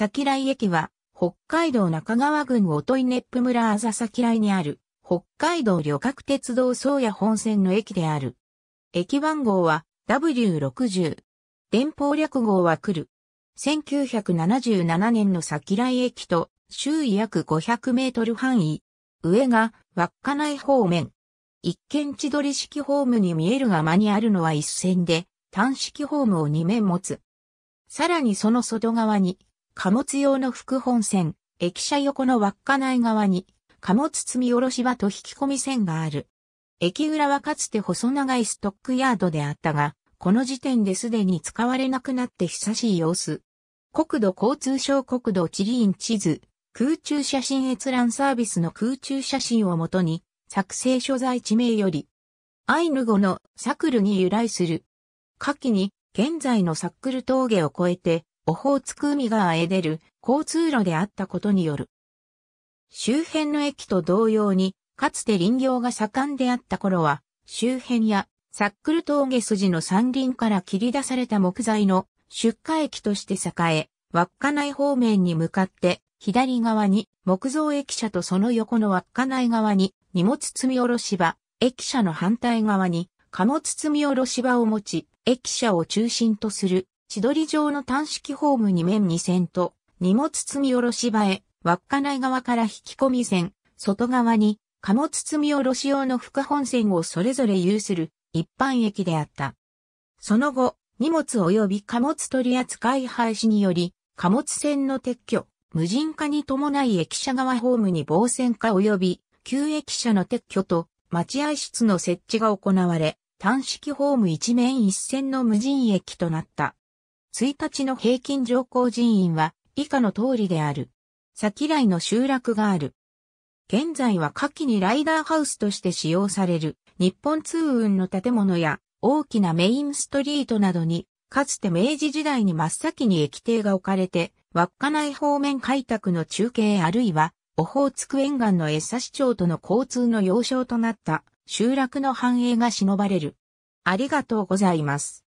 桜井駅は、北海道中川郡音いネップ村あざ桜井にある、北海道旅客鉄道宗谷本線の駅である。駅番号は W60。電報略号は来る。1977年の桜井駅と周囲約500メートル範囲。上が稚内方面。一見千鳥式ホームに見えるが間にあるのは一線で、単式ホームを2面持つ。さらにその外側に貨物用の副本線、駅舎横の輪っか内側に、貨物積み下ろし場と引き込み線がある。駅裏はかつて細長いストックヤードであったが、この時点ですでに使われなくなって久しい様子。国土交通省国土地理院地図、空中写真閲覧サービスの空中写真をもとに、作成所在地名より、アイヌ語のサクルに由来する。下記に、現在のサックル峠を越えて、オホーツク海側へ出る交通路であったことによる。周辺の駅と同様に、かつて林業が盛んであった頃は、周辺やサックル峠筋の山林から切り出された木材の出荷駅として栄え、稚内方面に向かって左側に木造駅舎とその横の稚内側に荷物積み下ろし場、駅舎の反対側に貨物積み下ろし場を持ち、駅舎を中心とする千鳥城の単式ホーム2面2線と、荷物積み下ろし場へ、稚内側から引き込み線、外側に、貨物積み下ろし用の副本線をそれぞれ有する一般駅であった。その後、荷物及び貨物取扱い廃止により、貨物線の撤去、無人化に伴い駅舎側ホームに防線化及び、旧駅舎の撤去と、待合室の設置が行われ、単式ホーム一面一線の無人駅となった。1日の平均上降人員は以下の通りである。先来の集落がある。現在は夏季にライダーハウスとして使用される日本通運の建物や大きなメインストリートなどに、かつて明治時代に真っ先に駅艇が置かれて、稚内方面開拓の中継あるいは、オホーツク沿岸の江差町との交通の要衝となった集落の繁栄が忍ばれる。ありがとうございます。